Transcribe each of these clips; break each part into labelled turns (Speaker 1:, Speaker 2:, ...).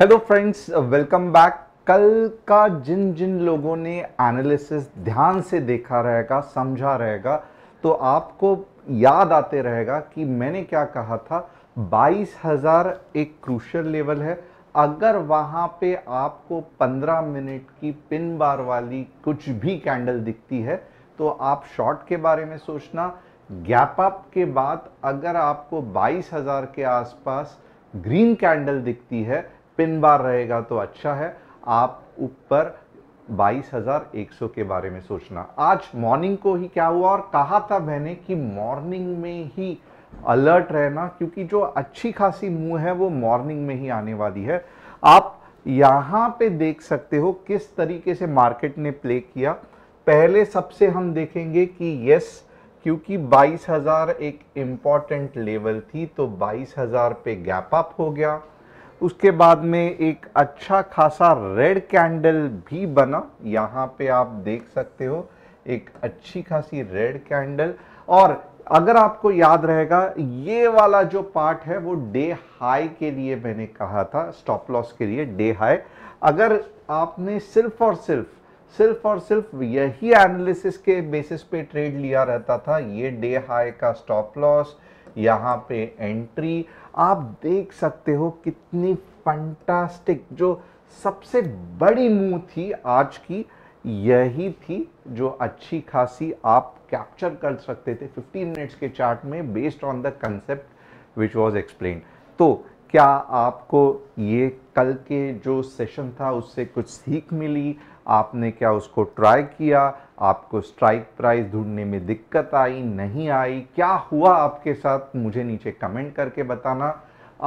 Speaker 1: hello friends welcome back कल का जिन जिन लोगों ने एनालिसिस ध्यान से देखा रहेगा समझा रहेगा तो आपको याद आते रहेगा कि मैंने क्या कहा था 22,000 एक क्रूशल लेवल है अगर वहाँ पे आपको 15 मिनट की पिन बार वाली कुछ भी कैंडल दिखती है तो आप शॉर्ट के बारे में सोचना गैप अप के बाद अगर आपको 22,000 के आसपास ग्रीन कैंडल दिखती है पिन बार रहेगा तो अच्छा है आप ऊपर 22,100 के बारे में सोचना आज मॉर्निंग को ही क्या हुआ और कहा था मैंने कि मॉर्निंग में ही अलर्ट रहना क्योंकि जो अच्छी खासी मुंह है वो मॉर्निंग में ही आने वाली है आप यहाँ पे देख सकते हो किस तरीके से मार्केट ने प्ले किया पहले सबसे हम देखेंगे कि यस क्योंकि 22,000 एक इम्पॉर्टेंट लेवल थी तो 22,000 पे गैप अप हो गया उसके बाद में एक अच्छा खासा रेड कैंडल भी बना यहाँ पे आप देख सकते हो एक अच्छी खासी रेड कैंडल और अगर आपको याद रहेगा ये वाला जो पार्ट है वो डे हाई के लिए मैंने कहा था स्टॉप लॉस के लिए डे हाई अगर आपने सिर्फ और सिर्फ सिर्फ और सिर्फ यही एनालिसिस के बेसिस पे ट्रेड लिया रहता था ये डे हाई का स्टॉप लॉस यहाँ पे एंट्री आप देख सकते हो कितनी फंटास्टिक जो सबसे बड़ी मुंह थी आज की यही थी जो अच्छी खासी आप कैप्चर कर सकते थे 15 मिनट्स के चार्ट में based on the concept which was explain तो क्या आपको ये कल के जो सेशन था उससे कुछ सीख मिली आपने क्या उसको ट्राई किया आपको स्ट्राइक प्राइस ढूंढने में दिक्कत आई नहीं आई क्या हुआ आपके साथ मुझे नीचे कमेंट करके बताना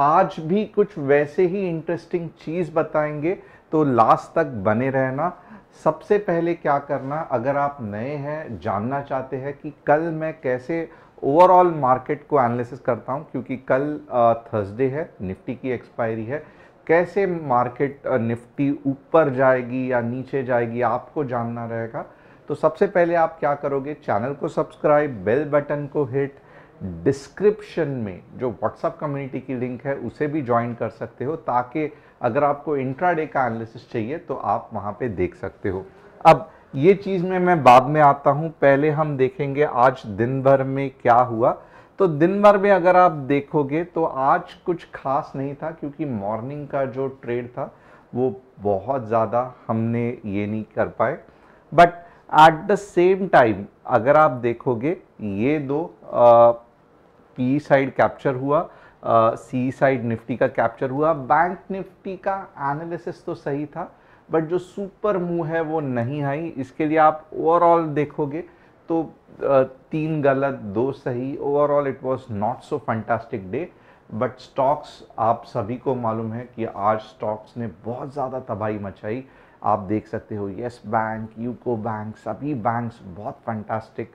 Speaker 1: आज भी कुछ वैसे ही इंटरेस्टिंग चीज़ बताएंगे तो लास्ट तक बने रहना सबसे पहले क्या करना अगर आप नए हैं जानना चाहते हैं कि कल मैं कैसे ओवरऑल मार्केट को एनालिसिस करता हूं क्योंकि कल थर्सडे है निफ्टी की एक्सपायरी है कैसे मार्केट निफ्टी ऊपर जाएगी या नीचे जाएगी आपको जानना रहेगा तो सबसे पहले आप क्या करोगे चैनल को सब्सक्राइब बेल बटन को हिट डिस्क्रिप्शन में जो व्हाट्सअप कम्युनिटी की लिंक है उसे भी ज्वाइन कर सकते हो ताकि अगर आपको इंट्राडे का एनालिसिस चाहिए तो आप वहाँ पे देख सकते हो अब ये चीज़ में मैं बाद में आता हूँ पहले हम देखेंगे आज दिन भर में क्या हुआ तो दिन भर में अगर आप देखोगे तो आज कुछ खास नहीं था क्योंकि मॉर्निंग का जो ट्रेड था वो बहुत ज़्यादा हमने ये नहीं कर पाए but at the same time अगर आप देखोगे ये दो पी साइड कैप्चर हुआ सी साइड निफ्टी का कैप्चर हुआ बैंक निफ्टी का एनालिसिस तो सही था बट जो सुपर मूव है वो नहीं आई इसके लिए आप ओवरऑल देखोगे तो तीन गलत दो सही overall it was not so fantastic day but stocks आप सभी को मालूम है कि आज स्टॉक्स ने बहुत ज़्यादा तबाही मचाई आप देख सकते हो येस बैंक यूको बैंक सभी बैंक्स बहुत फंटास्टिक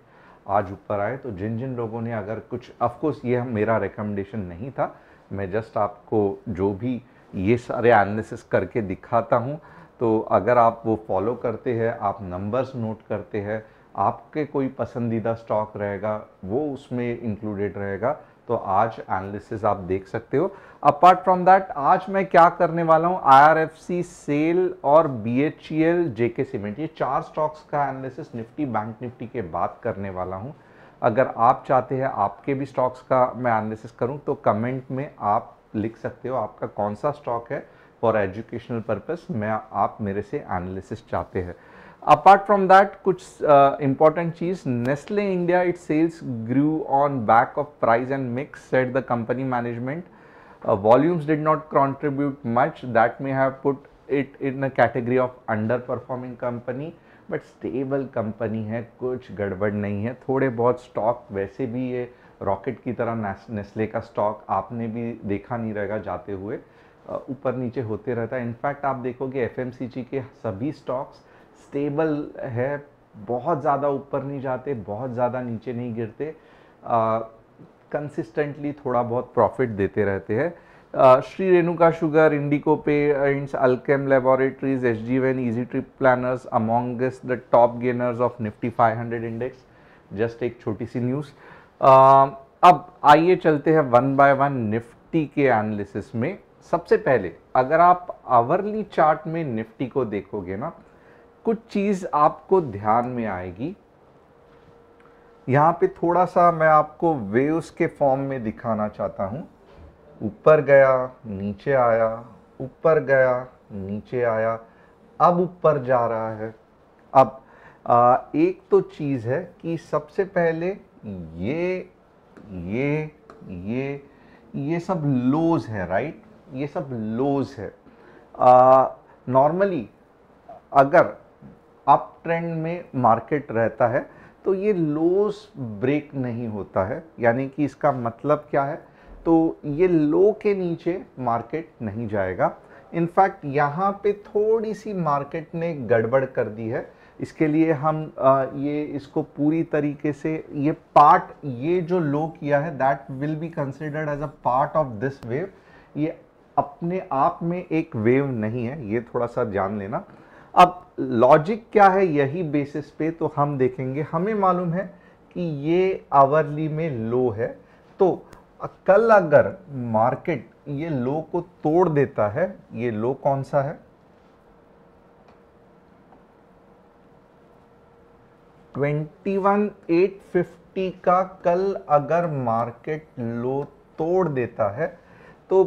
Speaker 1: आज ऊपर आए तो जिन जिन लोगों ने अगर कुछ ऑफकोर्स ये मेरा रिकमेंडेशन नहीं था मैं जस्ट आपको जो भी ये सारे एनालिसिस करके दिखाता हूँ तो अगर आप वो फॉलो करते हैं आप नंबर्स नोट करते हैं आपके कोई पसंदीदा स्टॉक रहेगा वो उसमें इंक्लूडेड रहेगा तो आज एनालिसिस आप देख सकते हो अपार्ट फ्रॉम दैट आज मैं क्या करने वाला हूँ आईआरएफसी सेल और बीएचईएल जेके सीमेंट ये चार स्टॉक्स का एनालिसिस निफ्टी बैंक निफ्टी के बाद करने वाला हूँ अगर आप चाहते हैं आपके भी स्टॉक्स का मैं एनालिसिस करूँ तो कमेंट में आप लिख सकते हो आपका कौन सा स्टॉक है फॉर एजुकेशनल पर्पज मैं आप मेरे से एनालिसिस चाहते हैं अपार्ट फ्रॉम दैट कुछ इंपॉर्टेंट चीज Nestle India it sales grew on back of price and mix said the company management volumes did not contribute much that may have put it in a category of under performing company but stable company है कुछ गड़बड़ नहीं है थोड़े बहुत stock वैसे भी ये रॉकेट की तरह नेस्ले का स्टॉक आपने भी देखा नहीं रहेगा जाते हुए uh, ऊपर नीचे होते रहता है इनफैक्ट आप देखोगे एफ एम सी के सभी स्टॉक्स स्टेबल है बहुत ज़्यादा ऊपर नहीं जाते बहुत ज़्यादा नीचे नहीं गिरते कंसिस्टेंटली थोड़ा बहुत प्रॉफिट देते रहते हैं Uh, Shri Renuka sugar Indigo paints Alkem laboratories H G वेन easy trip planners amongst the top gainers of Nifty 500 index just एक छोटी सी न्यूज़ uh, अब आइए चलते हैं वन बाय वन निफ्टी के एनालिसिस में सबसे पहले अगर आप आवरली चार्ट में निफ्टी को देखोगे ना कुछ चीज़ आपको ध्यान में आएगी यहाँ पे थोड़ा सा मैं आपको वेव्स के फॉर्म में दिखाना चाहता हूं ऊपर गया नीचे आया ऊपर गया नीचे आया अब ऊपर जा रहा है अब आ, एक तो चीज़ है कि सबसे पहले ये ये ये ये सब लोज है राइट ये सब लोज है नॉर्मली अगर अप ट्रेंड में मार्केट रहता है तो ये लोस ब्रेक नहीं होता है यानी कि इसका मतलब क्या है तो ये लो के नीचे मार्केट नहीं जाएगा इनफैक्ट यहाँ पे थोड़ी सी मार्केट ने गड़बड़ कर दी है इसके लिए हम ये इसको पूरी तरीके से ये पार्ट ये जो लो किया है that will be considered as a part of this wave ये अपने आप में एक वेव नहीं है ये थोड़ा सा जान लेना अब लॉजिक क्या है यही बेसिस पे तो हम देखेंगे हमें मालूम है कि ये आवरली में लो है तो कल अगर मार्केट ये लो को तोड़ देता है ये लो कौन सा है 21,850 का कल अगर मार्केट लो तोड़ देता है तो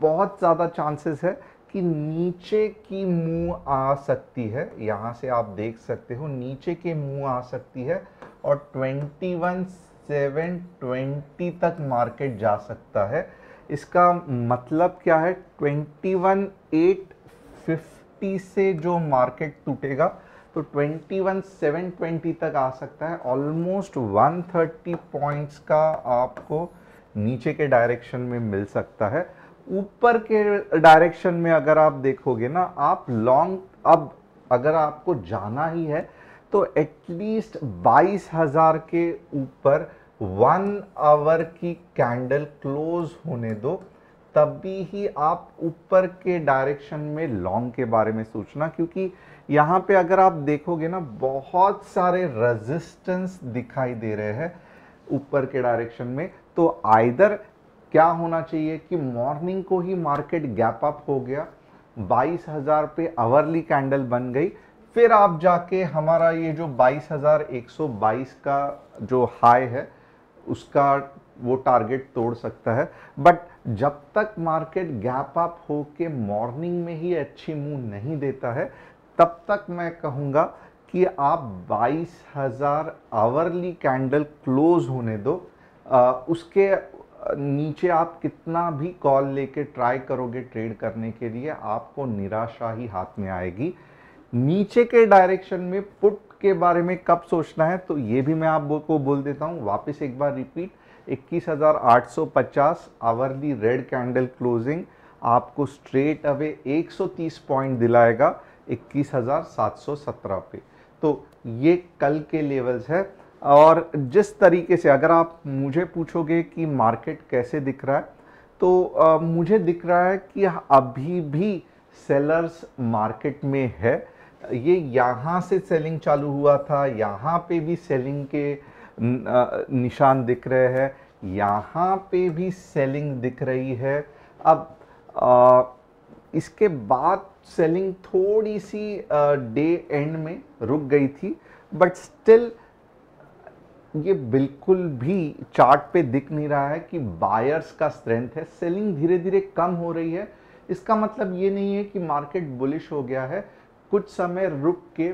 Speaker 1: बहुत ज़्यादा चांसेस है कि नीचे की मुंह आ सकती है यहाँ से आप देख सकते हो नीचे के मुंह आ सकती है और वन सेवन ट्वेंटी तक मार्केट जा सकता है इसका मतलब क्या है वन एट फिफ्टी से जो मार्केट टूटेगा तो वन सेवन ट्वेंटी तक आ सकता है ऑलमोस्ट 130 पॉइंट्स का आपको नीचे के डायरेक्शन में मिल सकता है ऊपर के डायरेक्शन में अगर आप देखोगे ना आप लॉन्ग अब अगर आपको जाना ही है तो एटलीस्ट बाईस हज़ार के ऊपर वन आवर की कैंडल क्लोज होने दो तभी ही आप ऊपर के डायरेक्शन में लॉन्ग के बारे में सोचना क्योंकि यहाँ पे अगर आप देखोगे ना बहुत सारे रेजिस्टेंस दिखाई दे रहे हैं ऊपर के डायरेक्शन में तो आइदर क्या होना चाहिए कि मॉर्निंग को ही मार्केट गैप अप हो गया 22,000 पे आवरली कैंडल बन गई फिर आप जाके हमारा ये जो 22,122 का जो हाई है उसका वो टारगेट तोड़ सकता है बट जब तक मार्केट गैप अप हो के मॉर्निंग में ही अच्छी मूव नहीं देता है तब तक मैं कहूँगा कि आप 22,000 आवरली कैंडल क्लोज होने दो आ, उसके नीचे आप कितना भी कॉल लेके ट्राई करोगे ट्रेड करने के लिए आपको निराशा ही हाथ में आएगी नीचे के डायरेक्शन में पुट के बारे में कब सोचना है तो ये भी मैं आपको बोल देता हूँ वापस एक बार repeat 21,850 hourly red candle closing आपको स्ट्रेट अवे 130 पॉइंट दिलाएगा 21,717 पे तो ये कल के लेवल्स है और जिस तरीके से अगर आप मुझे पूछोगे कि मार्केट कैसे दिख रहा है तो आ, मुझे दिख रहा है कि अभी भी सेलर्स मार्केट में है ये यहाँ से सेलिंग चालू हुआ था यहाँ पे भी सेलिंग के निशान दिख रहे हैं यहाँ पे भी सेलिंग दिख रही है अब आ, इसके बाद सेलिंग थोड़ी सी डे एंड में रुक गई थी बट स्टिल ये बिल्कुल भी चार्ट पे दिख नहीं रहा है कि बायर्स का स्ट्रेंथ है सेलिंग धीरे धीरे कम हो रही है इसका मतलब ये नहीं है कि मार्केट बुलिश हो गया है कुछ समय रुक के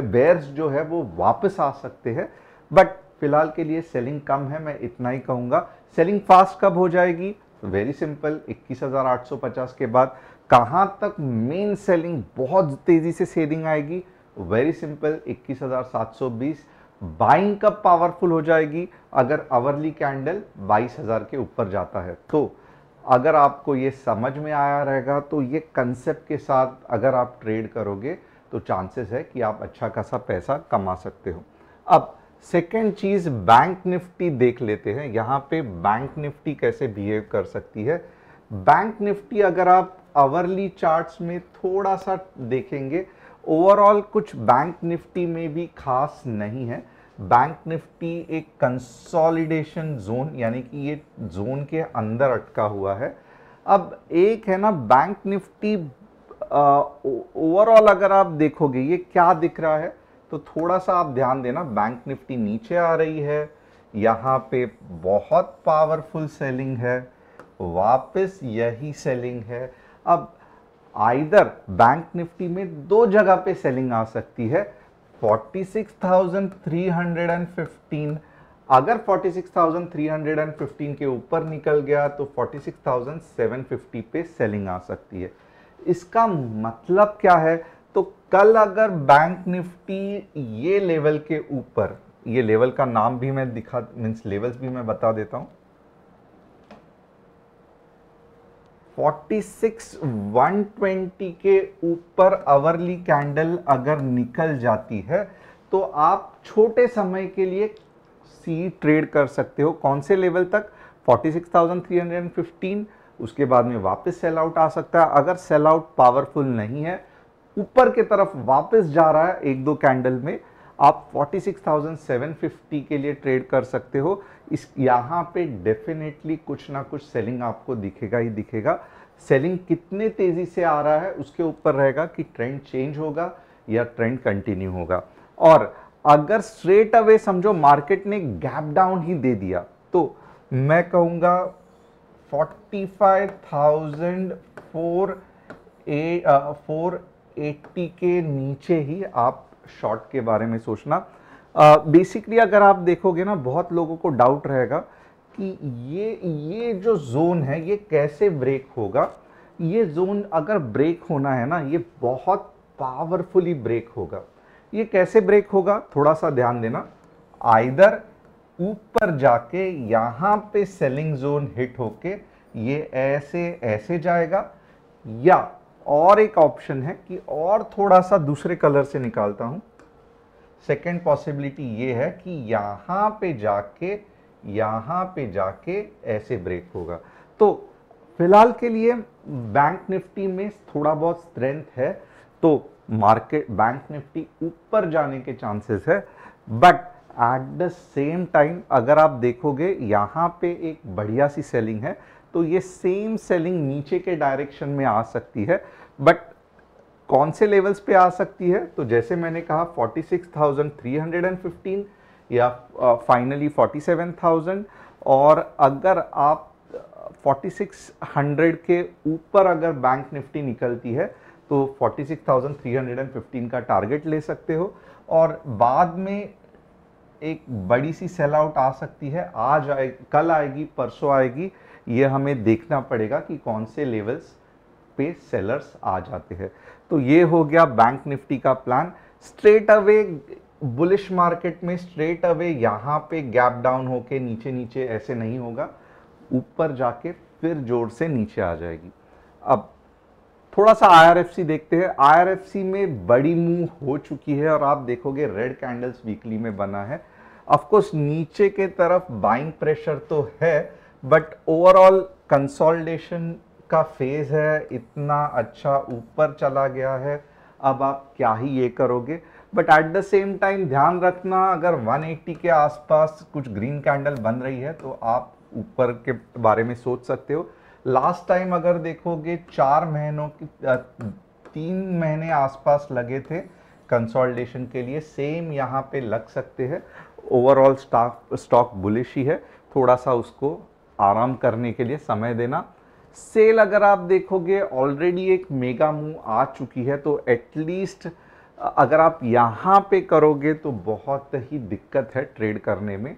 Speaker 1: बेयर्स जो है वो वापस आ सकते हैं बट फिलहाल के लिए सेलिंग कम है मैं इतना ही कहूँगा सेलिंग फास्ट कब हो जाएगी वेरी सिंपल 21,850 के बाद कहाँ तक मेन सेलिंग बहुत तेज़ी से सेलिंग आएगी वेरी सिंपल 21,720 बाइंग कब पावरफुल हो जाएगी अगर अवरली कैंडल 22,000 के ऊपर जाता है तो अगर आपको ये समझ में आया रहेगा तो ये कंसेप्ट के साथ अगर आप ट्रेड करोगे तो चांसेस है कि आप अच्छा खासा पैसा कमा सकते हो अब सेकेंड चीज़ बैंक निफ्टी देख लेते हैं यहाँ पे बैंक निफ्टी कैसे बिहेव कर सकती है बैंक निफ्टी अगर आप अवरली चार्ट्स में थोड़ा सा देखेंगे ओवरऑल कुछ बैंक निफ्टी में भी खास नहीं है बैंक निफ्टी एक कंसोलिडेशन जोन यानी कि ये जोन के अंदर अटका हुआ है अब एक है ना बैंक निफ्टी ओवरऑल अगर आप देखोगे ये क्या दिख रहा है तो थोड़ा सा आप ध्यान देना बैंक निफ्टी नीचे आ रही है यहाँ पे बहुत पावरफुल सेलिंग है वापस यही सेलिंग है अब आइदर बैंक निफ्टी में दो जगह पे सेलिंग आ सकती है 46,315 अगर 46,315 के ऊपर निकल गया तो 46,750 पे सेलिंग आ सकती है इसका मतलब क्या है तो कल अगर बैंक निफ्टी ये लेवल के ऊपर ये लेवल का नाम भी मैं दिखा मीन्स लेवल्स भी मैं बता देता हूँ 46120 के ऊपर आवरली कैंडल अगर निकल जाती है तो आप छोटे समय के लिए सी ट्रेड कर सकते हो कौन से लेवल तक 46,315 उसके बाद में वापस सेल आउट आ सकता है अगर सेल आउट पावरफुल नहीं है ऊपर के तरफ वापस जा रहा है एक दो कैंडल में आप 46,750 के लिए ट्रेड कर सकते हो इस यहाँ पे डेफिनेटली कुछ ना कुछ सेलिंग आपको दिखेगा ही दिखेगा सेलिंग कितने तेज़ी से आ रहा है उसके ऊपर रहेगा कि ट्रेंड चेंज होगा या ट्रेंड कंटिन्यू होगा और अगर स्ट्रेट अवे समझो मार्केट ने गैप डाउन ही दे दिया तो मैं कहूँगा 45,480 के नीचे ही आप शॉर्ट के बारे में सोचना बेसिकली अगर आप देखोगे ना बहुत लोगों को डाउट रहेगा कि ये ये जो जोन है ये कैसे ब्रेक होगा ये जोन अगर ब्रेक होना है ना ये बहुत पावरफुली ब्रेक होगा ये कैसे ब्रेक होगा थोड़ा सा ध्यान देना आइदर ऊपर जाके यहाँ पे सेलिंग जोन हिट होके ये ऐसे ऐसे जाएगा या और एक ऑप्शन है कि और थोड़ा सा दूसरे कलर से निकालता हूं सेकेंड पॉसिबिलिटी ये है कि यहां पे जाके यहां पे जाके ऐसे ब्रेक होगा तो फिलहाल के लिए बैंक निफ्टी में थोड़ा बहुत स्ट्रेंथ है तो मार्केट बैंक निफ्टी ऊपर जाने के चांसेस है but at the same time अगर आप देखोगे यहां पे एक बढ़िया सी सेलिंग है तो ये सेम सेलिंग नीचे के डायरेक्शन में आ सकती है बट कौन से लेवल्स पे आ सकती है तो जैसे मैंने कहा 46,315 या फाइनली uh, 47,000 और अगर आप 4600 के ऊपर अगर बैंक निफ्टी निकलती है तो 46,315 का टारगेट ले सकते हो और बाद में एक बड़ी सी सेल आउट आ सकती है आज आए कल आएगी परसों आएगी ये हमें देखना पड़ेगा कि कौन से लेवल्स पे सेलर्स आ जाते हैं तो ये हो गया बैंक निफ्टी का plan straight away bullish market में स्ट्रेट अवे यहाँ पे गैप डाउन होके नीचे नीचे ऐसे नहीं होगा ऊपर जाके फिर जोर से नीचे आ जाएगी अब थोड़ा सा आई देखते हैं आई में बड़ी मूव हो चुकी है और आप देखोगे रेड कैंडल्स वीकली में बना है ऑफकोर्स नीचे के तरफ बाइंग प्रेशर तो है बट ओवरऑल कंसोलिडेशन का फेज़ है इतना अच्छा ऊपर चला गया है अब आप क्या ही ये करोगे but at the same time ध्यान रखना अगर 180 के आसपास कुछ ग्रीन कैंडल बन रही है तो आप ऊपर के बारे में सोच सकते हो लास्ट टाइम अगर देखोगे चार महीनों की तीन महीने आसपास लगे थे कंसोलिडेशन के लिए सेम यहाँ पे लग सकते हैं ओवरऑल स्टॉक स्टॉक बुलिश ही है थोड़ा सा उसको आराम करने के लिए समय देना सेल अगर आप देखोगे ऑलरेडी एक मेगा मूव आ चुकी है तो एटलीस्ट अगर आप यहाँ पे करोगे तो बहुत ही दिक्कत है ट्रेड करने में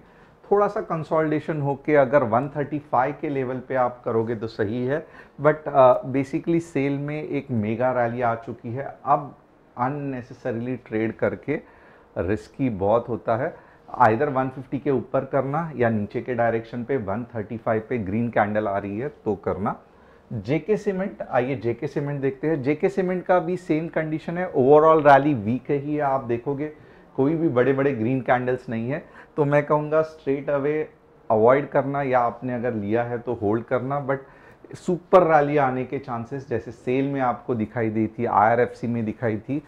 Speaker 1: थोड़ा सा कंसोलिडेशन होके अगर 135 के लेवल पे आप करोगे तो सही है बट बेसिकली सेल में एक मेगा रैली आ चुकी है अब अननेसेसरीली ट्रेड करके रिस्की बहुत होता है आइधर 150 के ऊपर करना या नीचे के डायरेक्शन पे 135 पे ग्रीन कैंडल आ रही है तो करना जेके सीमेंट आइए जेके सीमेंट देखते हैं जेके सीमेंट का भी सेम कंडीशन है ओवरऑल रैली वीक ही है आप देखोगे कोई भी बड़े बड़े ग्रीन कैंडल्स नहीं है तो मैं कहूँगा स्ट्रेट अवे अवॉइड करना या आपने अगर लिया है तो होल्ड करना बट सुपर रैली आने के चांसेस जैसे सेल में आपको दिखाई दी थी आईआरएफसी में दिखाई थी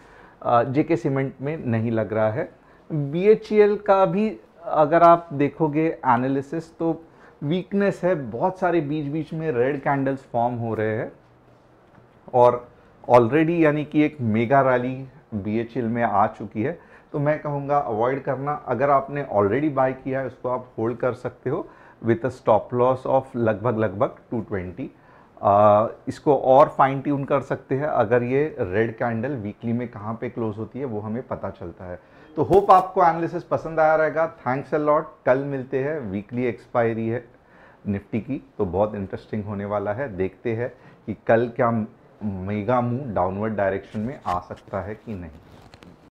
Speaker 1: जेके सीमेंट में नहीं लग रहा है बी e का भी अगर आप देखोगे एनालिसिस तो वीकनेस है बहुत सारे बीच बीच में रेड कैंडल्स फॉर्म हो रहे हैं और ऑलरेडी यानी कि एक मेगा रैली बी में आ चुकी है तो मैं कहूँगा अवॉइड करना अगर आपने ऑलरेडी बाय किया है उसको आप होल्ड कर सकते हो with a stop loss of लगभग लगभग 220 आ, इसको और फाइन ट्यून कर सकते हैं अगर ये रेड कैंडल वीकली में कहाँ पे क्लोज होती है वो हमें पता चलता है तो होप आपको एनालिसिस पसंद आया रहेगा थैंक्स अ लॉट कल मिलते हैं वीकली एक्सपायरी है निफ्टी की तो बहुत इंटरेस्टिंग होने वाला है देखते हैं कि कल क्या मेगा मूव डाउनवर्ड डायरेक्शन में आ सकता है कि नहीं